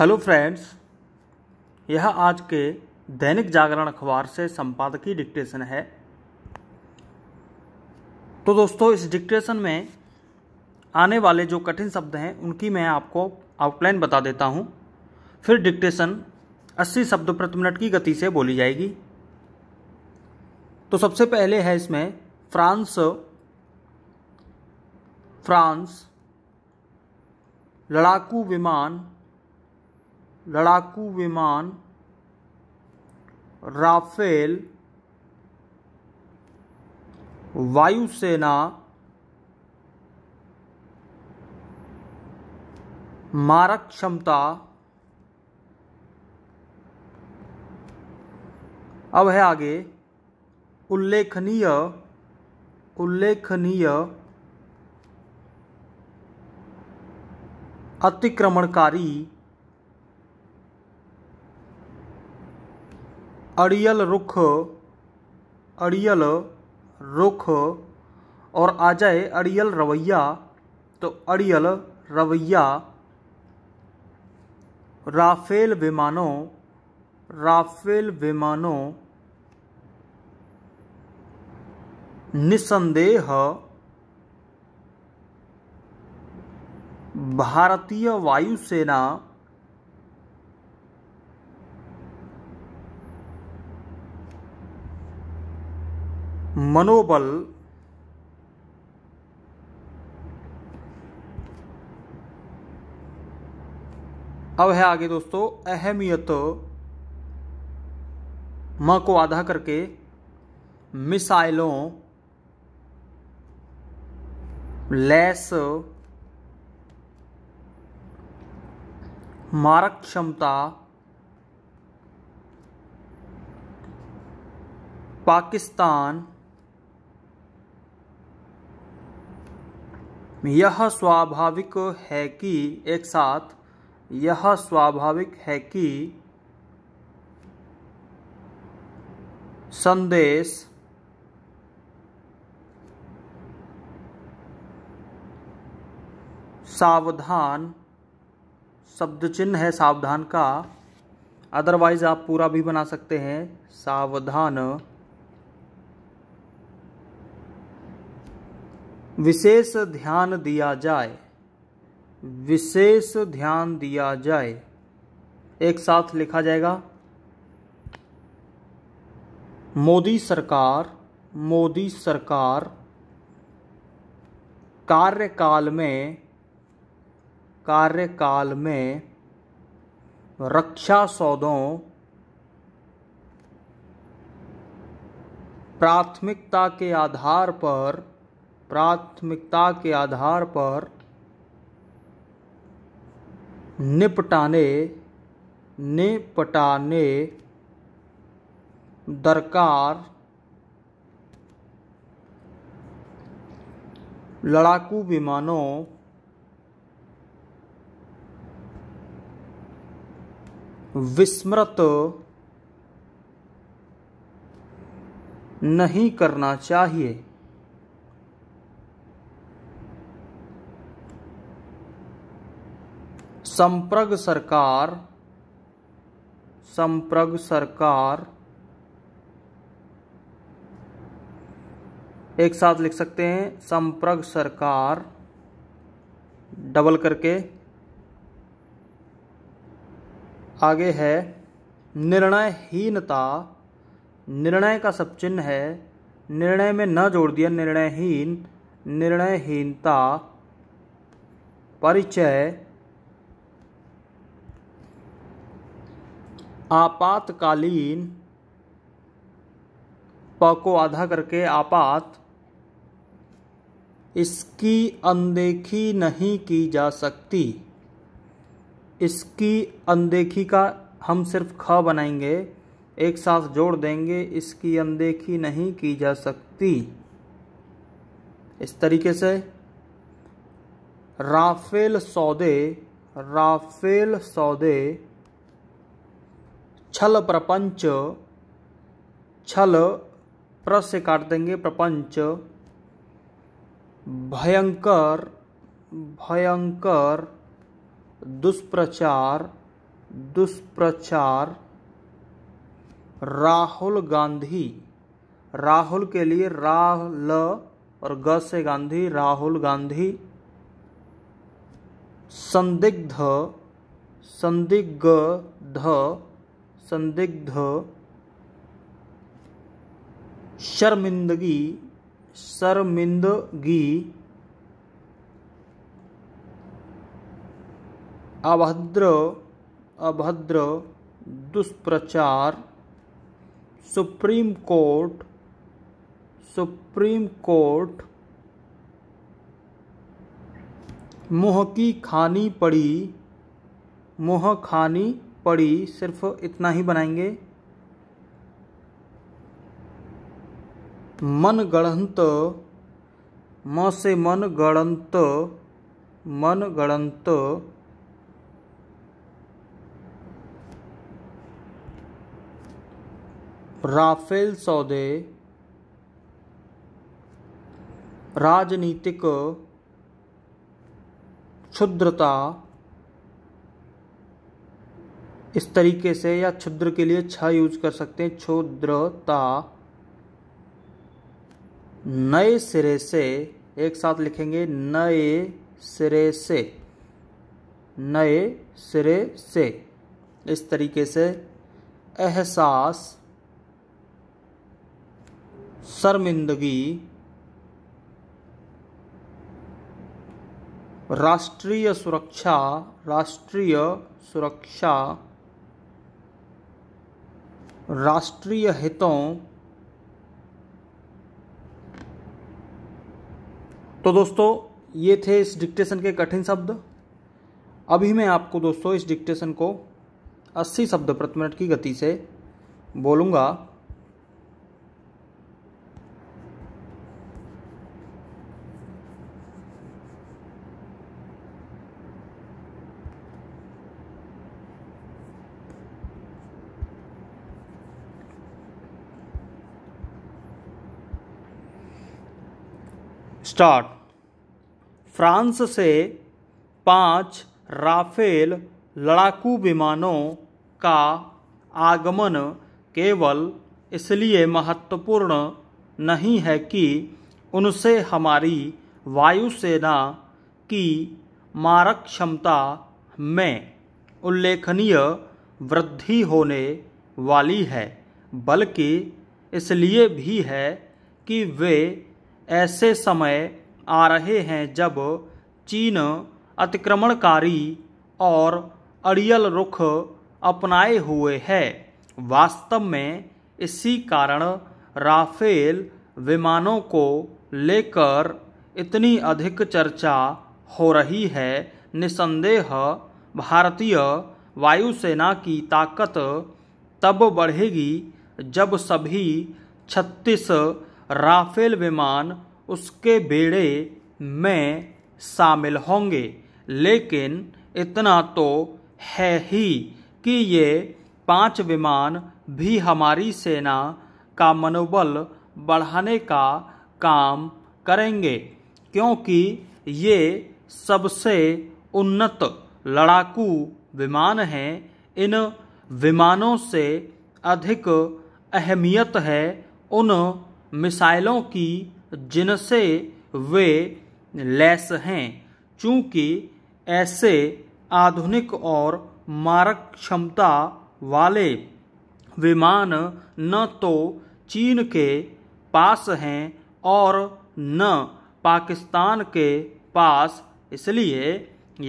hello friends यह आज के दैनिक जागरण अखबार से संपादकीय डिक्टेशन है तो दोस्तों इस डिक्टेशन में आने वाले जो कठिन शब्द हैं उनकी मैं आपको आउटलाइन बता देता हूं फिर डिक्टेशन 80 शब्द प्रति मिनट की गति से बोली जाएगी तो सबसे पहले है इसमें फ्रांस फ्रांस लड़ाकू विमान लड़ाकू विमान राफेल वायुसेना मारक क्षमता अब है आगे उल्लेखनीय उल्लेखनीय अतिक्रमणकारी अड़ियल रुख अड़ियल रुख और आ जाए अड़ियल रवैया तो अड़ियल रवैया राफेल विमानों राफेल विमानों निसंदेह भारतीय वायुसेना मनोबल अब है आगे दोस्तों अहमियत म को आधा करके मिसाइलों लैस मारक क्षमता पाकिस्तान यह स्वाभाविक है कि एक साथ यह स्वाभाविक है कि संदेश सावधान शब्द चिन्ह है सावधान का अदरवाइज आप पूरा भी बना सकते हैं सावधान विशेष ध्यान दिया जाए विशेष ध्यान दिया जाए एक साथ लिखा जाएगा मोदी सरकार मोदी सरकार कार्यकाल में कार्यकाल में रक्षा सौदों प्राथमिकता के आधार पर प्राथमिकता के आधार पर निपटाने निपटाने दरकार लड़ाकू विमानों विस्मृत नहीं करना चाहिए संप्रग सरकार संप्रग सरकार एक साथ लिख सकते हैं संप्रग सरकार डबल करके आगे है निर्णयहीनता निर्णय का सब चिन्ह है निर्णय में न जोड़ दिया निर्णयहीन निर्णयहीनता परिचय आपातकालीन प को आधा करके आपात इसकी अनदेखी नहीं की जा सकती इसकी अनदेखी का हम सिर्फ ख बनाएंगे एक साथ जोड़ देंगे इसकी अनदेखी नहीं की जा सकती इस तरीके से राफेल सौदे राफेल सौदे छल प्रपंच छल प्र से काट देंगे प्रपंच भयंकर भयंकर दुष्प्रचार दुष्प्रचार राहुल गांधी राहुल के लिए राह ल और ग से गांधी राहुल गांधी संदिग्ध संदिग्ध संदिग्ध शर्मिंदगी शर्मिंदगी अभद्र अभद्र दुष्प्रचार सुप्रीम कोर्ट सुप्रीम कोर्ट मुँह की खानी पड़ी मुँह खानी पड़ी सिर्फ इतना ही बनाएंगे मन गणंत म से मन गणंत मन गणंत राफेल सौदे राजनीतिक क्षुद्रता इस तरीके से या क्षुद्र के लिए छ यूज कर सकते हैं क्षुद्रता नए सिरे से एक साथ लिखेंगे नए सिरे से नए सिरे से इस तरीके से एहसास शर्मिंदगी राष्ट्रीय सुरक्षा राष्ट्रीय सुरक्षा राष्ट्रीय हितों तो दोस्तों ये थे इस डिक्टेशन के कठिन शब्द अभी मैं आपको दोस्तों इस डिक्टेशन को 80 शब्द प्रति मिनट की गति से बोलूँगा स्टार्ट फ्रांस से पांच राफेल लड़ाकू विमानों का आगमन केवल इसलिए महत्वपूर्ण नहीं है कि उनसे हमारी वायुसेना की मारक क्षमता में उल्लेखनीय वृद्धि होने वाली है बल्कि इसलिए भी है कि वे ऐसे समय आ रहे हैं जब चीन अतिक्रमणकारी और अड़ियल रुख अपनाए हुए है वास्तव में इसी कारण राफेल विमानों को लेकर इतनी अधिक चर्चा हो रही है निसंदेह भारतीय वायुसेना की ताकत तब बढ़ेगी जब सभी छत्तीस राफेल विमान उसके बेड़े में शामिल होंगे लेकिन इतना तो है ही कि ये पांच विमान भी हमारी सेना का मनोबल बढ़ाने का काम करेंगे क्योंकि ये सबसे उन्नत लड़ाकू विमान हैं इन विमानों से अधिक अहमियत है उन मिसाइलों की जिनसे वे लैस हैं चूँकि ऐसे आधुनिक और मारक क्षमता वाले विमान न तो चीन के पास हैं और न पाकिस्तान के पास इसलिए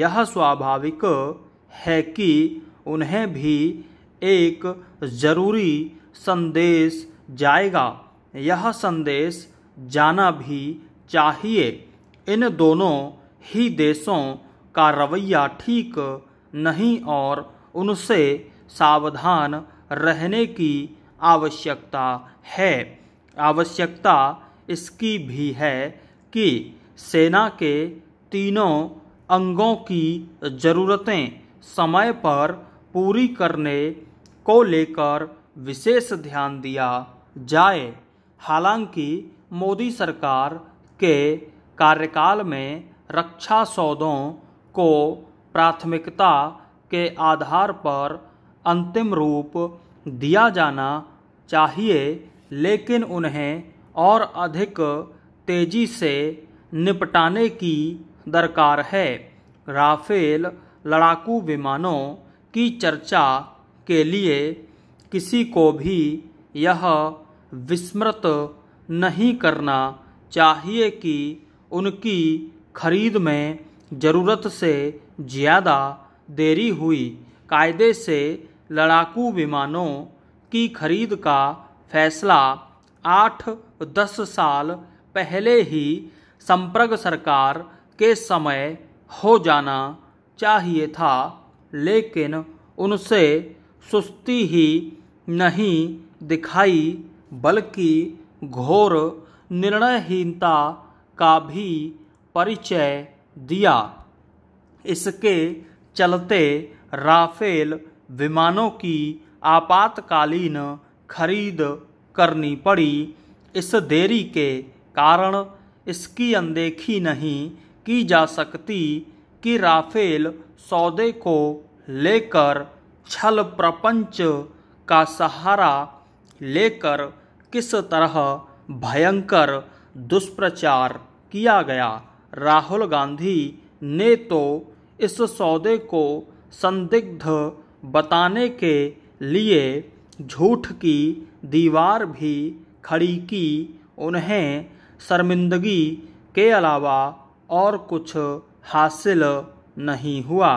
यह स्वाभाविक है कि उन्हें भी एक ज़रूरी संदेश जाएगा यह संदेश जाना भी चाहिए इन दोनों ही देशों का रवैया ठीक नहीं और उनसे सावधान रहने की आवश्यकता है आवश्यकता इसकी भी है कि सेना के तीनों अंगों की ज़रूरतें समय पर पूरी करने को लेकर विशेष ध्यान दिया जाए हालांकि मोदी सरकार के कार्यकाल में रक्षा सौदों को प्राथमिकता के आधार पर अंतिम रूप दिया जाना चाहिए लेकिन उन्हें और अधिक तेजी से निपटाने की दरकार है राफेल लड़ाकू विमानों की चर्चा के लिए किसी को भी यह विस्मृत नहीं करना चाहिए कि उनकी खरीद में ज़रूरत से ज़्यादा देरी हुई कायदे से लड़ाकू विमानों की खरीद का फैसला आठ दस साल पहले ही संप्रग सरकार के समय हो जाना चाहिए था लेकिन उनसे सुस्ती ही नहीं दिखाई बल्कि घोर निर्णयहीनता का भी परिचय दिया इसके चलते राफेल विमानों की आपातकालीन खरीद करनी पड़ी इस देरी के कारण इसकी अनदेखी नहीं की जा सकती कि राफेल सौदे को लेकर छल प्रपंच का सहारा लेकर किस तरह भयंकर दुष्प्रचार किया गया राहुल गांधी ने तो इस सौदे को संदिग्ध बताने के लिए झूठ की दीवार भी खड़ी की उन्हें शर्मिंदगी के अलावा और कुछ हासिल नहीं हुआ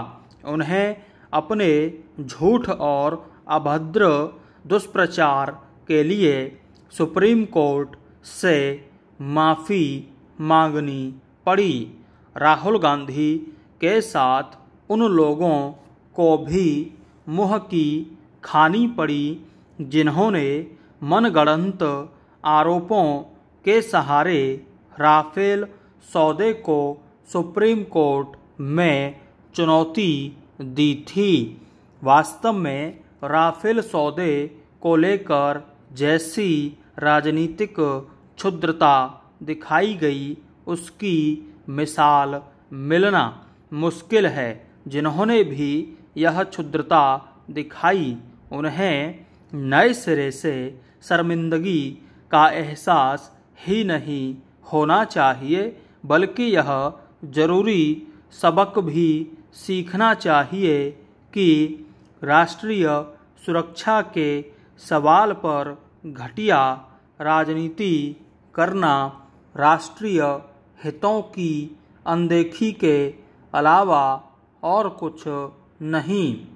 उन्हें अपने झूठ और अभद्र दुष्प्रचार के लिए सुप्रीम कोर्ट से माफ़ी मांगनी पड़ी राहुल गांधी के साथ उन लोगों को भी मुँह की खानी पड़ी जिन्होंने मनगढ़ंत आरोपों के सहारे राफेल सौदे को सुप्रीम कोर्ट में चुनौती दी थी वास्तव में राफेल सौदे को लेकर जैसी राजनीतिक क्षुद्रता दिखाई गई उसकी मिसाल मिलना मुश्किल है जिन्होंने भी यह क्षुद्रता दिखाई उन्हें नए सिरे से शर्मिंदगी का एहसास ही नहीं होना चाहिए बल्कि यह जरूरी सबक भी सीखना चाहिए कि राष्ट्रीय सुरक्षा के सवाल पर घटिया राजनीति करना राष्ट्रीय हितों की अनदेखी के अलावा और कुछ नहीं